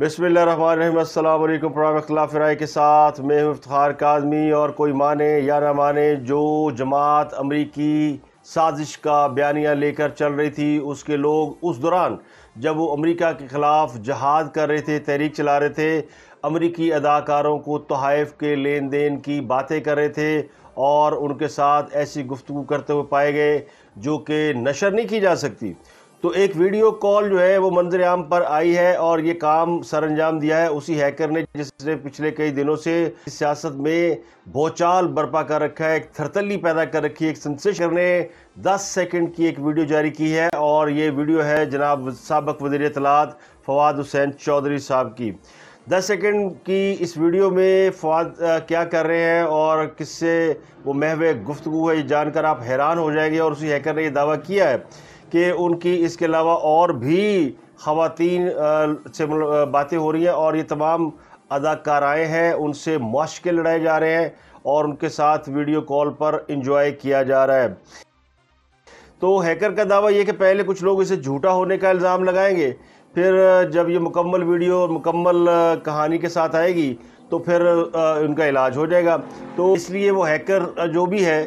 बसमिलकुम राय के साथ मैं इफ्तार काजमी और कोई माने या ना माने जो जमात अमरीकी साजिश का बयानिया लेकर चल रही थी उसके लोग उस दौरान जब वो अमरीक़ा के ख़िलाफ़ जहाद कर रहे थे तहरीक चला रहे थे अमरीकी अदाकारों को तहफ़ के लेन देन की बातें कर रहे थे और उनके साथ ऐसी गुफ्तु करते हुए पाए गए जो कि नशर नहीं की जा सकती तो एक वीडियो कॉल जो है वो मंजर आम पर आई है और ये काम सर अंजाम दिया है उसी हैकर ने जिसने पिछले कई दिनों से सियासत में भोचाल बर्पा कर रखा है एक थरतली पैदा कर रखी है एक सेंसेशन ने 10 सेकंड की एक वीडियो जारी की है और ये वीडियो है जनाब सबक वजीर तलात फवाद हुसैन चौधरी साहब की दस सेकंड की इस वीडियो में फवाद क्या कर रहे हैं और किससे वो महवे गुफ्तु है ये जानकर आप हैरान हो जाएंगे और उसी हैकर ने यह दावा किया है कि उनकी इसके अलावा और भी खातन से मतलब, बातें हो रही हैं और ये तमाम अदाकाराएँ हैं उनसे मुश्किल लड़ाए जा रहे हैं और उनके साथ वीडियो कॉल पर इंजॉय किया जा रहा है तो हैकर का दावा यह कि पहले कुछ लोग इसे झूठा होने का इल्ज़ाम लगाएंगे फिर जब ये मुकम्मल वीडियो और मुकम्मल कहानी के साथ आएगी तो फिर उनका इलाज हो जाएगा तो इसलिए वो हैकर जो भी है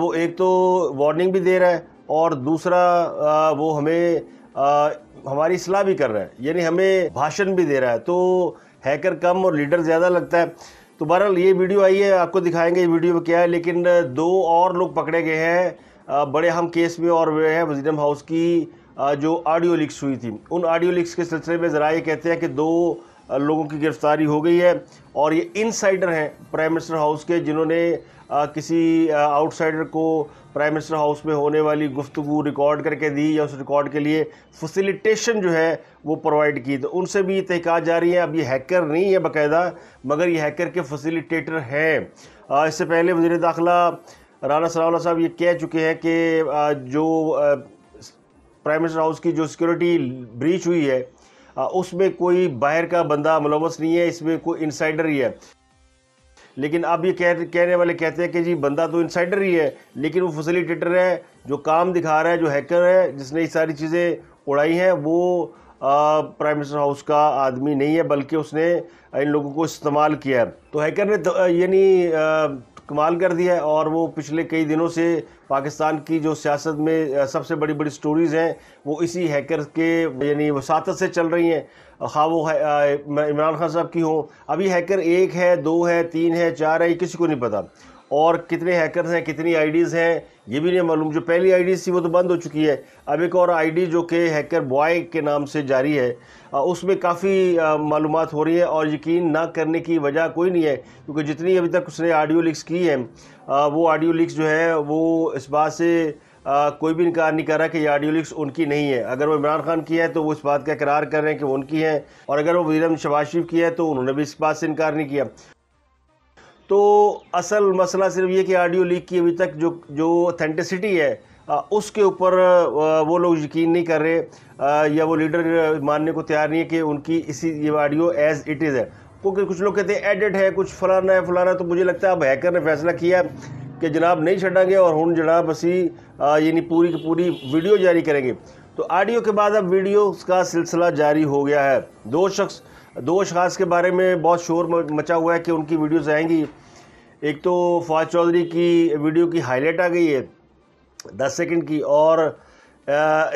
वो एक तो वार्निंग भी दे रहा है और दूसरा वो हमें हमारी सलाह भी कर रहा है यानी हमें भाषण भी दे रहा है तो हैकर कम और लीडर ज़्यादा लगता है तो बहरहाल ये वीडियो आई है आपको दिखाएंगे ये वीडियो में क्या है लेकिन दो और लोग पकड़े गए हैं बड़े हम केस में और वे हैं वजीरम हाउस की जो ऑडियो लिक्स हुई थी उन ऑडियो लिक्स के सिलसिले में ज़रा ये कहते हैं कि दो लोगों की गिरफ्तारी हो गई है और ये इनसाइडर हैं प्राइम मिनिस्टर हाउस के जिन्होंने किसी आउटसाइडर को प्राइम मिनिस्टर हाउस में होने वाली गुफ्तु रिकॉर्ड करके दी या उस रिकॉर्ड के लिए फैसिलिटेशन जो है वो प्रोवाइड की तो उनसे भी ये जा रही है अब ये हैकर नहीं है बाकायदा मगर ये हैकर के फैसिलिटेटर हैं इससे पहले वजी दाखिला राना सरावला साहब ये कह चुके हैं कि जो प्राइम मिनिस्टर हाउस की जो सिक्योरिटी ब्रीच हुई है उसमें कोई बाहर का बंदा मुलवस नहीं है इसमें कोई इनसाइडर ही है लेकिन अब ये कह कहने वाले कहते हैं कि जी बंदा तो इनसाइडर ही है लेकिन वो फैसिलिटेटर है जो काम दिखा रहा है जो हैकर है जिसने ये सारी चीज़ें उड़ाई हैं वो प्राइम मिनिस्टर हाउस का आदमी नहीं है बल्कि उसने इन लोगों को इस्तेमाल किया है तो हैकर ने यानी कमाल कर दिया है और वो पिछले कई दिनों से पाकिस्तान की जो सियासत में सबसे बड़ी बड़ी स्टोरीज़ हैं वो इसी हैकर के यानी वसात से चल रही हैं खा वो इमरान खान साहब की हो अभी हैकर एक है दो है तीन है चार है किसी को नहीं पता और कितने हैकर्स हैं कितनी आईडीज़ हैं ये भी नहीं मालूम जो पहली आईडी थी वो तो बंद हो चुकी है अब एक और आईडी जो कि हैकर बॉय के नाम से जारी है उसमें काफ़ी मालूम हो रही है और यकीन ना करने की वजह कोई नहीं है क्योंकि जितनी अभी तक उसने ऑडियो लिक्स की है वो ऑडियो लिक्स जो है वो इस बात से आ, कोई भी इनकार नहीं कर रहा कि ये ऑडियो लिक्स उनकी नहीं है अगर वो इमरान खान की है तो वो इस बात का करार कर रहे हैं कि वो उनकी है और अगर वो वीरम शबाज शरीफ की है तो उन्होंने भी इस बात से इनकार नहीं किया तो असल मसला सिर्फ ये कि ऑडियो लीक की अभी तक जो जो ऑथेंटिसिटी है उसके ऊपर वो लोग यकीन नहीं कर रहे या वो लीडर मानने को तैयार नहीं है कि उनकी इसी ये ऑडियो एज़ इट इज़ है क्योंकि कुछ लोग कहते हैं एडिट है कुछ फलाना है फलाना तो मुझे लगता है अब हैकर ने फैसला किया कि जनाब नहीं छड़ेंगे और हूँ जनाब असी यानी पूरी की पूरी वीडियो जारी करेंगे तो ऑडियो के बाद अब वीडियो का सिलसिला जारी हो गया है दो शख्स दो शख्स के बारे में बहुत शोर मचा हुआ है कि उनकी वीडियोज़ आएंगी एक तो फवाद चौधरी की वीडियो की हाईलाइट आ गई है दस सेकंड की और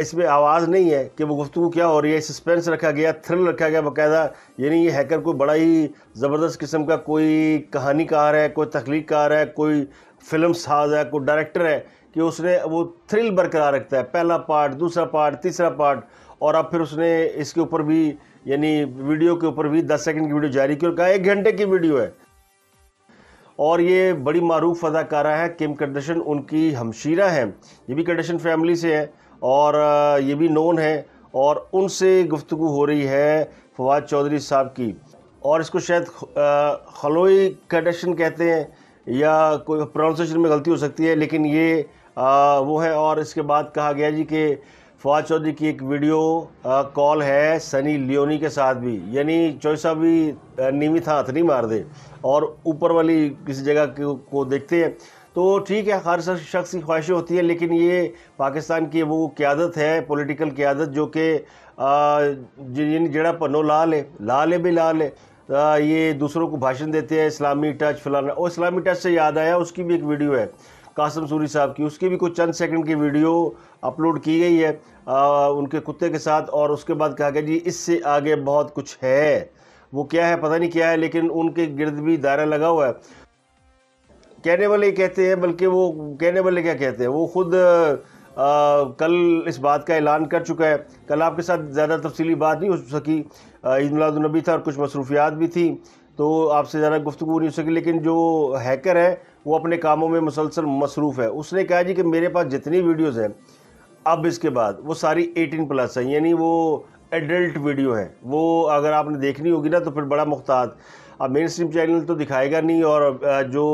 इसमें आवाज़ नहीं है कि वो गुफ्तु क्या हो रही है सस्पेंस रखा गया थ्रिल रखा गया बाकायदा यानी ये हैकर कोई बड़ा ही ज़बरदस्त किस्म का कोई कहानीकार है कोई तख्लीकार है कोई फिल्म साज है कोई डायरेक्टर है कि उसने वो थ्रिल बरकरार रखता है पहला पार्ट दूसरा पार्ट तीसरा पार्ट और अब फिर उसने इसके ऊपर भी यानी वीडियो के ऊपर भी दस सेकंड की वीडियो जारी की और कहा एक घंटे की वीडियो है और ये बड़ी मरूफ अदाकारा है किम कर्दशन उनकी हमशीरा है ये भी कर्दशन फैमिली से है और ये भी नोन है और उनसे गुफ्तु हो रही है फवाद चौधरी साहब की और इसको शायद खलोई कर्डशन कहते हैं या कोई प्रोनाउंसिएशन में गलती हो सकती है लेकिन ये आ, वो है और इसके बाद कहा गया जी कि फवाद चौधरी की एक वीडियो कॉल है सनी लियोनी के साथ भी यानी चौसा भी नीमित हाथ नहीं मार दे और ऊपर वाली किसी जगह को देखते हैं तो ठीक है हर शख्स की ख्वाहिशें होती हैं लेकिन ये पाकिस्तान की वो क्यादत है पॉलिटिकल क्यादत जो कि यानी जड़ा पन्नो लाल है लाल है भी लाल है ये दूसरों को भाषण देते हैं इस्लामी टच फलाना और इस्लामी टच से याद आया उसकी भी एक वीडियो है कासम सूरी साहब की उसकी भी कुछ चंद सेकंड की वीडियो अपलोड की गई है आ, उनके कुत्ते के साथ और उसके बाद कहा गया जी इससे आगे बहुत कुछ है वो क्या है पता नहीं क्या है लेकिन उनके गिर्द भी दायरा लगा हुआ है कहने वाले कहते हैं बल्कि वो कहने वाले क्या कहते हैं वो खुद आ, कल इस बात का ऐलान कर चुका है कल आपके साथ ज़्यादा तफसीली बात नहीं हो सकी ईद मिलादुलनबी था और कुछ मसरूफियात भी थी तो आपसे ज़्यादा गुफ्तु नहीं हो सकी लेकिन जो हैकर है वो अपने कामों में मुसलसल मसरूफ़ है उसने कहा जी कि मेरे पास जितनी वीडियोज़ हैं अब इसके बाद वो सारी एटीन प्लस हैं यानी वो एडल्ट वीडियो है वो अगर आपने देखनी होगी ना तो फिर बड़ा मुख्तात अब मेन स्ट्रीम चैनल तो दिखाएगा नहीं और जो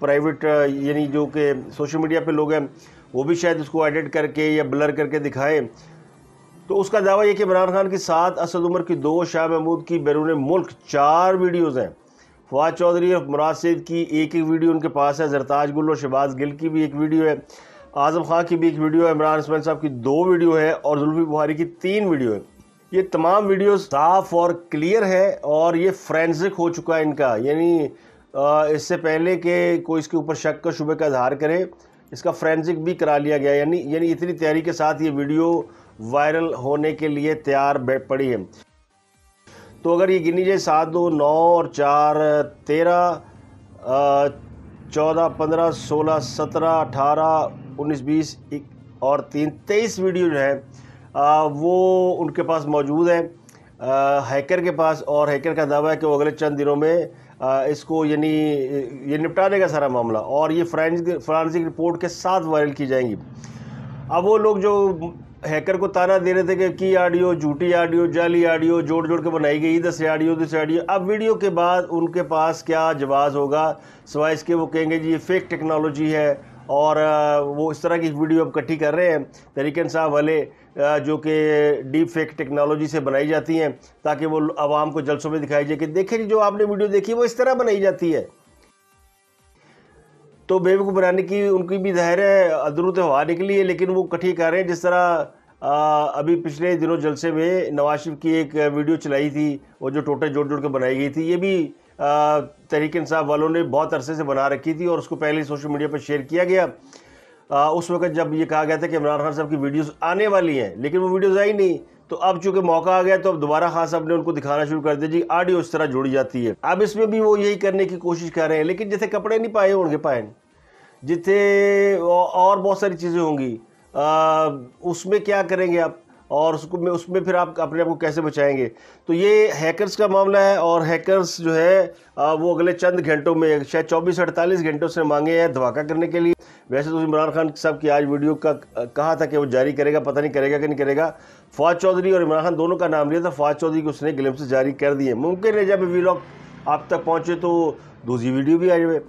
प्राइवेट यानी जो कि सोशल मीडिया पे लोग हैं वो भी शायद उसको एडिट करके या ब्लर करके दिखाएं तो उसका दावा यह कि इमरान खान की सात असद उमर की दो शाह महमूद की बैरून मुल्क चार वीडियोज़ हैं फवाद चौधरी और मुराद की एक एक वीडियो उनके पास है जरताज गुल और शहबाज़ गिल की भी एक वीडियो है आज़म खां की भी एक वीडियो है इमरान हसमैन साहब की दो वीडियो है और जुल्फी बुहारी की तीन वीडियो है ये तमाम वीडियो साफ और क्लियर है और ये फ्रेंसिक हो चुका है इनका यानी इससे पहले कि कोई इसके ऊपर शक का शुबे का इजहार करे इसका फ्रेंसिक भी करा लिया गया यानी यानी इतनी तैयारी के साथ ये वीडियो वायरल होने के लिए तैयार पड़ी है तो अगर ये गिनी जाए सात दो नौ और चार तेरह चौदह पंद्रह सोलह सत्रह अठारह उन्नीस बीस एक और तीन तेईस वीडियो जो है वो उनके पास मौजूद है हैकर के पास और हैकर का दावा है कि वो अगले चंद दिनों में आ, इसको यानी ये निपटा देगा सारा मामला और ये फ्रांसिक फ्रांसिक रिपोर्ट के साथ वायरल की जाएंगी अब वो लोग जो हैकर को ताना दे रहे थे कि की झूठी आडियो जाली आडियो जोड़ जोड़ के बनाई गई दस आडियो दस आडियो अब वीडियो के बाद उनके पास क्या जवाब होगा सिवाय इसके वो कहेंगे जी ये फेक टेक्नोलॉजी है और वो इस तरह की वीडियो अब इकट्ठी कर रहे हैं तरीकन साहब वाले जो कि डीप फेक टेक्नोलॉजी से बनाई जाती हैं ताकि वो आवाम को जलसों में दिखाई जाए कि देखें जो आपने वीडियो देखी वो इस तरह बनाई जाती है तो बेवकूफ़ बनाने की उनकी भी ज़ाहिर है अदरुत हवा निकली है लेकिन वो कठी कर रहे हैं जिस तरह अभी पिछले दिनों जलसे में नवाज शरीफ की एक वीडियो चलाई थी और जो टोटे जोड़ जोड़ के बनाई गई थी ये भी तहरीक इंसाफ वालों ने बहुत अरसे से बना रखी थी और उसको पहले सोशल मीडिया पर शेयर किया गया आ, उस वक्त जब ये कहा गया था कि इमरान खान साहब की वीडियोज़ आने वाली हैं लेकिन वो वीडियोज़ आई नहीं तो अब चूंकि मौका आ गया तो अब दोबारा खान साहब ने उनको दिखाना शुरू कर दिया जी ऑडियो इस तरह जुड़ी जाती है अब इसमें भी वो यही करने की कोशिश कर रहे हैं लेकिन जैसे कपड़े नहीं पाए होंगे पाए जिथे और बहुत सारी चीज़ें होंगी उसमें क्या करेंगे आप और उसको में उसमें फिर आप अपने आप को कैसे बचाएंगे तो ये हैकर्स का मामला है और हैकर्स जो है वो अगले चंद घंटों में शायद चौबीस अड़तालीस घंटों से मांगे हैं धमाका करने के लिए वैसे तो इमरान खान साहब की आज वीडियो का कहा था कि वो जारी करेगा पता नहीं करेगा कि नहीं करेगा फवाद चौधरी और इमरान खान दोनों का नाम लिया था फवाद चौधरी को उसने गिलम जारी कर दिए मुमकिन है जब वीलॉग आप तक पहुँचे तो दूसरी वीडियो भी आ जाए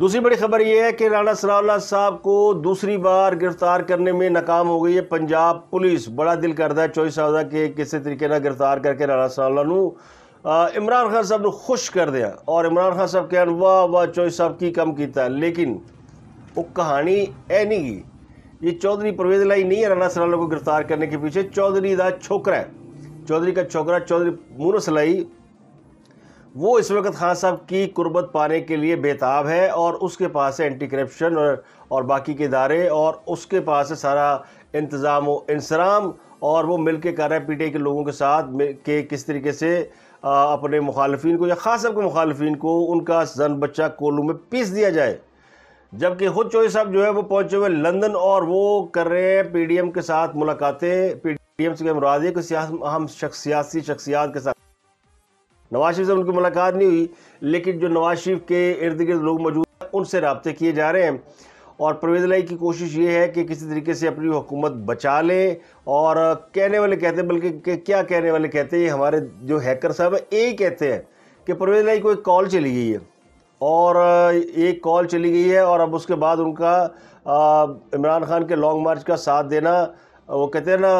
दूसरी बड़ी खबर यह है कि राणा सरावला साहब को दूसरी बार गिरफ्तार करने में नाकाम हो गई है पंजाब पुलिस बड़ा दिल करता है चौबीस साहब के किसी तरीके ना गिरफ्तार करके राणा सरावला इमरान खान साहब खुश कर दिया और इमरान खान साहब कह वाह वाह चौबीस साहब की कम किया लेकिन वो कहानी ए नहीं गई ये चौधरी परवेज लाई नहीं है राणा सरावला को गिरफ्तार करने के पीछे चौधरी का छोकरा है चौधरी का छोकरा चौधरी मूनस लाई वो इस वक्त खान साहब की कुर्बत पाने के लिए बेताब है और उसके पास है एंटी करप्शन और, और बाकी के इदारे और उसके पास है सारा इंतज़ाम व इंसराम और वो मिल के कर रहा है पीटीआई के लोगों के साथ के किस तरीके से आ, अपने मुखालफी को या ख़ास के मुखालफी को उनका जन बच्चा कोलू में पीस दिया जाए जबकि खुद चोई साहब जो है वो पहुँचे हुए लंदन और वो कर रहे हैं एम के साथ मुलाकातें पी एम से मुरादे को हम शख्सियासी शख्सियात के साथ नवाज शरीफ से उनकी मुलाकात नहीं हुई लेकिन जो नवाज शरीफ के इर्द गिर्द लोग मौजूद हैं उनसे रबते किए जा रहे हैं और परवेज लाई की कोशिश ये है कि किसी तरीके से अपनी हुकूमत बचा लें और कहने वाले कहते हैं बल्कि क्या कहने वाले कहते हैं हमारे जो हैकर साहब हैं यही कहते हैं कि परवेज लाई को एक कॉल चली गई है और एक कॉल चली गई है और अब उसके बाद उनका इमरान खान के लॉन्ग मार्च का साथ देना वो कहते हैं ना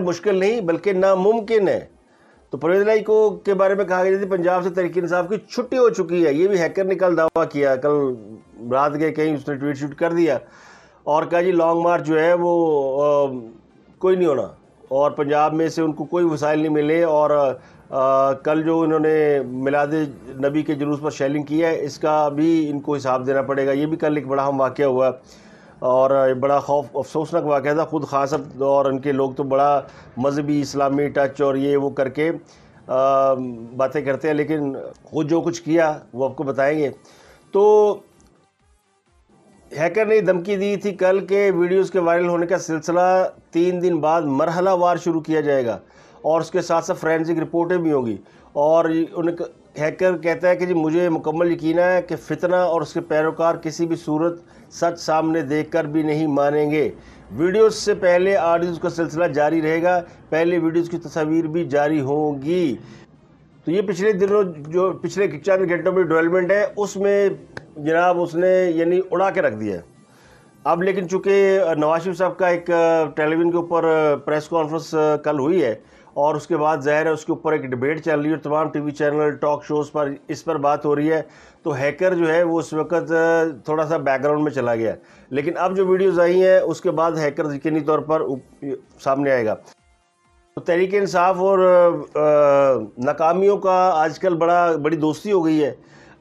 आ, मुश्किल नहीं बल्कि नामुमकिन है तो परवेज लाई को के बारे में कहा गया था पंजाब से तरीके इंसाफ की छुट्टी हो चुकी है ये भी हैकर ने कल दावा किया कल रात गए कहीं उसने ट्वीट शूट कर दिया और कहा जी लॉन्ग मार्च जो है वो आ, कोई नहीं होना और पंजाब में से उनको कोई वसाइल नहीं मिले और आ, कल जो इन्होंने मिलाद नबी के जुलूस पर शेलिंग की है इसका भी इनको हिसाब देना पड़ेगा ये भी कल एक बड़ा हम वाक़ हुआ और बड़ा खौफ अफसोसनाक वाक़ था ख़ुद खास तो और उनके लोग तो बड़ा मजहबी इस्लामी टच और ये वो करके बातें करते हैं लेकिन खुद जो कुछ किया वो आपको बताएंगे तो हैकर ने धमकी दी थी कल के वीडियोस के वायरल होने का सिलसिला तीन दिन बाद मरहला वार शुरू किया जाएगा और उसके साथ साथ फ्रेंसिक रिपोर्टें भी होंगी और उन हैकर कहता है कि जी मुझे मुकम्मल यकीन है कि फितना और उसके पैरोकार किसी भी सूरत सच सामने देखकर भी नहीं मानेंगे वीडियोस से पहले ऑडियोज़ का सिलसिला जारी रहेगा पहले वीडियोस की तस्वीर भी जारी होंगी तो ये पिछले दिनों जो पिछले चंद घंटों में डेवलपमेंट है उसमें जनाब उसने यानी उड़ा के रख दिया अब लेकिन चूँकि नवाज साहब का एक टेलीविज़न के ऊपर प्रेस कॉन्फ्रेंस कल हुई है और उसके बाद ज़ाहिर है उसके ऊपर एक डिबेट चल रही है तमाम तमाम टीवी चैनल टॉक शोज़ पर इस पर बात हो रही है तो हैकर जो है वो उस वक्त थोड़ा सा बैकग्राउंड में चला गया लेकिन अब जो वीडियोज़ आई हैं उसके बाद हैकर यकीनी तौर पर सामने आएगा तो तहरीक इंसाफ और नाकामियों का आजकल बड़ा बड़ी दोस्ती हो गई है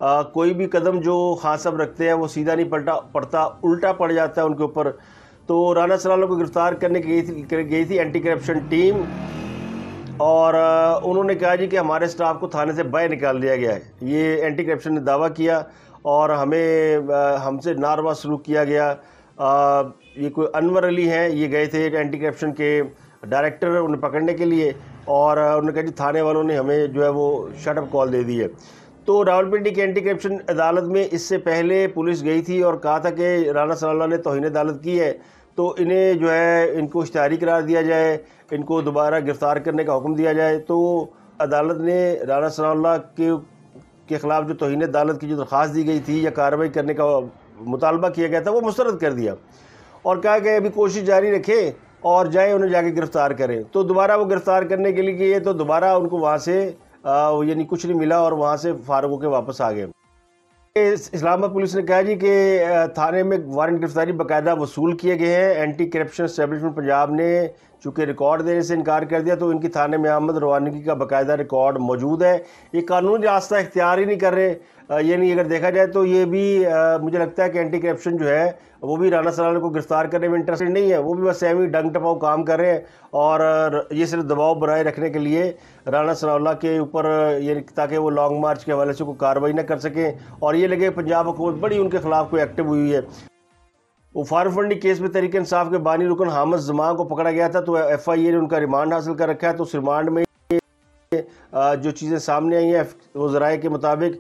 आ, कोई भी कदम जो खास अब रखते हैं वो सीधा नहीं पलटा पड़ता उल्टा पड़ जाता है उनके ऊपर तो राना सलालों को गिरफ़्तार करने गई थी गई थी एंटी करप्शन टीम और उन्होंने कहा जी कि हमारे स्टाफ को थाने से बाहर निकाल दिया गया है ये एंटी करप्शन ने दावा किया और हमें हमसे नारवा सलूक किया गया आ, ये कोई अनवर अली हैं ये गए थे एंटी करप्शन के डायरेक्टर उन्हें पकड़ने के लिए और उन्होंने कहा जी थाने वालों ने हमें जो है वो शटअप कॉल दे दी है तो रावलपिंडी की एंटी करप्शन अदालत में इससे पहले पुलिस गई थी और कहा था कि राना सल्ला ने तोहन अदालत की है तो इन्हें जो है इनको इश्तहारी करार दिया जाए इनको दोबारा गिरफ़्तार करने का हुक्म दिया जाए तो अदालत ने राना सनाउल्ला के के ख़िलाफ़ जो तोहन अदालत की जो दरख्वास्त दी गई थी या कार्रवाई करने का मुतालबा किया गया था वो मुस्रद कर दिया और कहा गया अभी कोशिश जारी रखें और जाए उन्हें जाके गिरफ़्तार करें तो दोबारा वो गिरफ़्तार करने के लिए गए तो दोबारा उनको वहाँ से यानी कुछ नहीं मिला और वहाँ से फारग होकर वापस आ गए इस्लामाबाद पुलिस ने कहा जी कि थाने में वारंट गिरफ्तारी बाकायदा वसूल किए गए हैं एंटी करप्शन स्टैब्लिशमेंट पंजाब ने चूँकि रिकॉर्ड देने से इनकार कर दिया तो इनकी थाने में आमद रवानगी का बाकायदा रिकॉर्ड मौजूद है ये कानूनी रास्ता इख्तियार ही नहीं कर रहे यानी अगर देखा जाए तो ये भी आ, मुझे लगता है कि एंटी करप्शन जो है वो भी राना सलाना को गिरफ्तार करने में इंटरेस्टेड नहीं है वो भी बस एवं डंग टपाव काम कर रहे हैं और ये सिर्फ दबाव बनाए रखने के लिए राना सनाउल्ला के ऊपर ये ताकि वो लॉन्ग मार्च के हवाले से कोई कार्रवाई ना कर सकें और ये लगे पंजाब हुकूमत बड़ी उनके खिलाफ कोई एक्टिव हुई है वो फारूक फंडी केस में तरीके इंसाफ के बानी रुकन हामद जमा को पकड़ा गया था तो एफ आई ए ने उनका रिमांड हासिल कर रखा है तो उस रिमांड में जो चीज़ें सामने आई हैं वो जराए के मुताबिक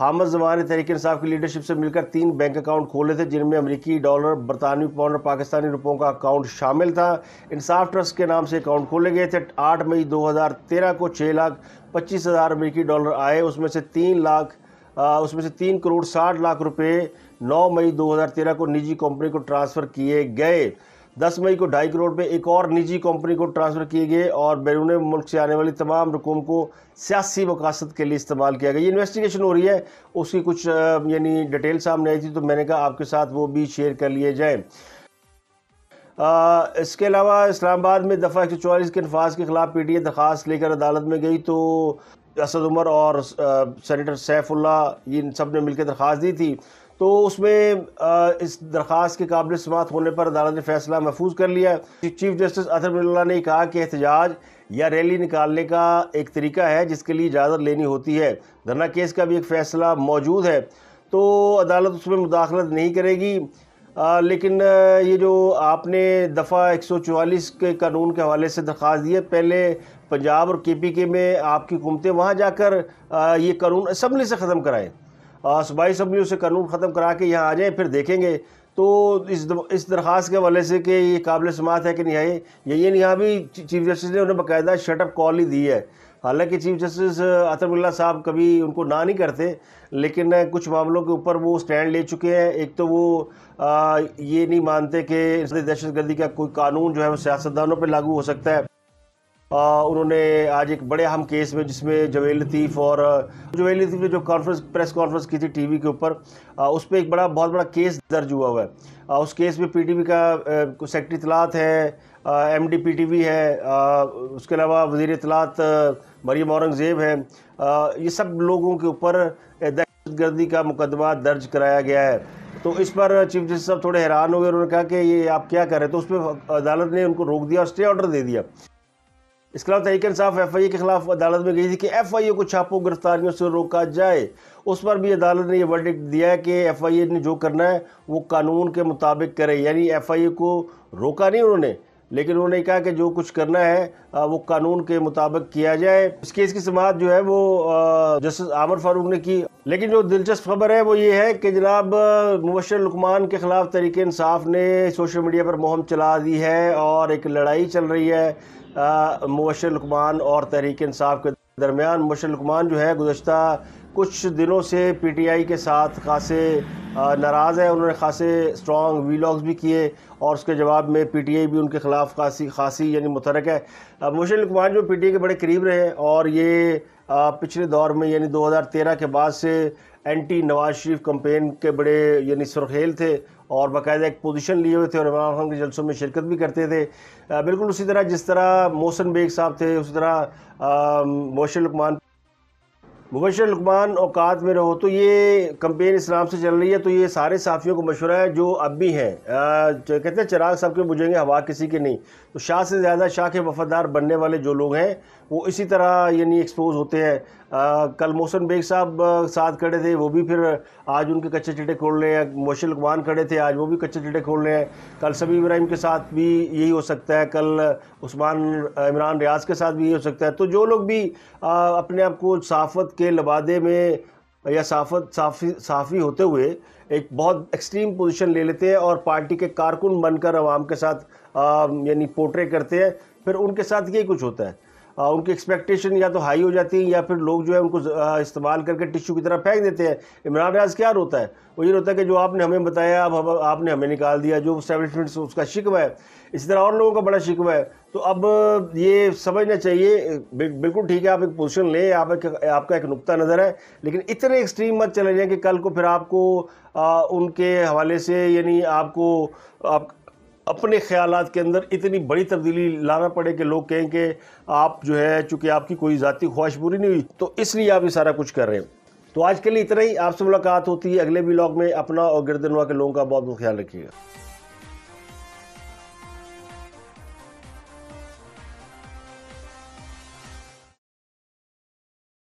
हामद जमा ने तरीके इंसाफ की लीडरशिप से मिलकर तीन बैंक अकाउंट खोले थे जिनमें अमरीकी डॉलर बरतानवी पाउंड और पाकिस्तानी रुपयों का अकाउंट शामिल था इंसाफ ट्रस्ट के नाम से अकाउंट खोले गए थे आठ मई तेरह को छः लाख पच्चीस हज़ार अमरीकी डॉलर आए उसमें से तीन लाख उसमें से तीन करोड़ साठ लाख रुपए 9 मई 2013 को निजी कंपनी को ट्रांसफ़र किए गए 10 मई को ढाई करोड़ रुपये एक और निजी कंपनी को ट्रांसफ़र किए गए और बैरून मुल्क से आने वाली तमाम रकूम को सियासी मकासद के लिए इस्तेमाल किया गया ये इन्वेस्टिगेशन हो रही है उसकी कुछ यानी डिटेल सामने आई थी तो मैंने कहा आपके साथ वो भी शेयर कर लिए जाए आ, इसके अलावा इस्लामाबाद में दफ़ा एक सौ चौवालीस के नफाज के खिलाफ पी टी ए दरख्वास्त लेकर अदालत में गई तो असद उमर और सेनेटर सैफुल्ला ये इन सब ने मिलकर दरख्वास्त दी थी तो उसमें आ, इस दरख्वास्त के काबिल समात होने पर अदालत ने फैसला महफूज कर लिया चीफ जस्टिस अतर ने कहा कि एहतजाज या रैली निकालने का एक तरीका है जिसके लिए इजाज़त लेनी होती है धरना केस का भी एक फ़ैसला मौजूद है तो अदालत उसमें मुदाखलत नहीं करेगी आ, लेकिन ये जो आपने दफ़ा 144 के कानून के हवाले से दरख्वास्त दी है पहले पंजाब और के में आपकी हुकूमतें वहाँ जाकर ये कानून असम्बली से ख़त्म कराएँ सूबाई असम्बली से कानून ख़त्म करा के यहाँ आ जाएँ फिर देखेंगे तो इस इस दरख्वास्त के हवाले से कि ये काबिल समात है कि नहीं है ये नहीं यहाँ भी चीफ जस्टिस ने उन्हें बाकायदा शटअप कॉल ही दी है हालांकि चीफ जस्टिस अतरबुल्ला साहब कभी उनको ना नहीं करते लेकिन कुछ मामलों के ऊपर वो स्टैंड ले चुके हैं एक तो वो आ, ये नहीं मानते कि दहशतगर्दी का कोई कानून जो है वो सियासतदानों पर लागू हो सकता है आ, उन्होंने आज एक बड़े अहम केस में जिसमें जवेल लतीफ़ और जवेल लतीफ़ ने जो कॉन्फ्रेंस प्रेस कॉन्फ्रेंस की थी टीवी के ऊपर उस पर एक बड़ा बहुत बड़ा केस दर्ज हुआ हुआ है आ, उस केस में पीटीवी का सेक्रेटरी इतलात है M D P T V है आ, उसके अलावा वजीर इतलात मरीम औरंगज़ेब है आ, ये सब लोगों के ऊपर दहशतगर्दी का मुकदमा दर्ज कराया गया है तो इस पर चीफ जस्टिस साहब थोड़े हैरान हो गए उन्होंने कहा कि ये आप क्या कर रहे तो उस पर अदालत ने उनको रोक दिया और स्टे ऑर्डर दे दिया इसके अलावा तहरीक साहब एफ आई ए के खिलाफ अदालत में गई थी कि एफ आई ए को छापों गिरफ्तारियों से रोका जाए उस पर भी अदालत ने यह वर्डिक्ट दिया है कि एफ आई ए ने जो करना है वो कानून के मुताबिक करे यानी एफ आई ए को रोका नहीं उन्होंने लेकिन उन्होंने कहा कि जो कुछ करना है वो कानून के मुताबिक किया जाए इस केस की समात जो है वो जस्टिस आमर फारूक ने की लेकिन जो दिलचस्प खबर है वो ये है कि जनाब मुबशर लुकमान के ख़िलाफ़ तरीक इंसाफ ने सोशल मीडिया पर मुहिम चला दी है और एक लड़ाई चल रही है मुबशर लुकमान और तहरीक इंसाफ के दरमियान मुबशर लुकमान जो है गुजशत कुछ दिनों से पीटीआई के साथ खासे नाराज़ है उन्होंने खासे स्ट्रॉन्ग वीलॉग्स भी किए और उसके जवाब में पीटीआई भी उनके ख़िलाफ़ खासी खासी यानी मुतरक है मोहसिन कुमार जो पीटीआई के बड़े करीब रहे हैं और ये पिछले दौर में यानी 2013 के बाद से एंटी नवाज शरीफ कम्पेन के बड़े यानी सुरखेल थे और बाकायदा एक पोजीशन लिए हुए थे और इमरान खान के जलसों में शिरकत भी करते थे बिल्कुल उसी तरह जिस तरह मोहसन बेग साहब थे उसी तरह मोशन लकमान मुबशर लकमान औकात में रहो तो ये कंपेन इस नाम से चल रही है तो ये सारे साफ़ियों को मशवरा है जो अब भी हैं तो कहते हैं चिराग सबके बुझेंगे हवा किसी के नहीं तो शाह से ज़्यादा शाह के वफादार बनने वाले जो लोग हैं वो इसी तरह यानी एक्सपोज होते हैं कल मोहसन बेग साहब साथ खड़े थे वो भी फिर आज उनके कच्चे चिट्टे खोल रहे हैं मोशल लकमान खड़े थे आज वो भी कच्चे चिट्टे खोल रहे हैं कल सभी इब्राहिम के साथ भी यही हो सकता है कल उस्मान इमरान रियाज के साथ भी यही हो सकता है तो जो लोग भी आ, अपने आप को साफत के लबादे में या साफत साफी साफी होते हुए एक बहुत एक्सट्रीम पोजीशन ले लेते हैं और पार्टी के कारकुन बनकर आवाम के साथ यानी पोट्रे करते हैं फिर उनके साथ यही कुछ होता है उनकी एक्सपेक्टेशन या तो हाई हो जाती है या फिर लोग जो है उनको इस्तेमाल करके टिश्यू की तरह फेंक देते हैं इमरान रियाज क्या रोता है वो ये रोता है कि जो आपने हमें बताया अब आप, आपने हमें निकाल दिया जो स्टैब्लिशमेंट उसका शिकवा है इसी तरह और लोगों का बड़ा शिकवा है तो अब ये समझना चाहिए बिल्कुल ठीक है आप एक पोजिशन लें आप एक आपका एक नुकता नज़र है लेकिन इतने एक्सट्रीम मत चले जाएँ कि कल को फिर आपको आ, उनके हवाले से यानी आपको आप अपने ख्याल के अंदर इतनी बड़ी तब्दीली लाना पड़े कि लोग कहें कि आप जो है चूँकि आपकी कोई ज़ाती ख्वाहिश पूरी नहीं हुई तो इसलिए आप ये सारा कुछ कर रहे हैं तो आज के लिए इतना ही आपसे मुलाकात होती है अगले ब्लॉग में अपना और गिरदनवा के लोगों का बहुत बहुत ख्याल रखिएगा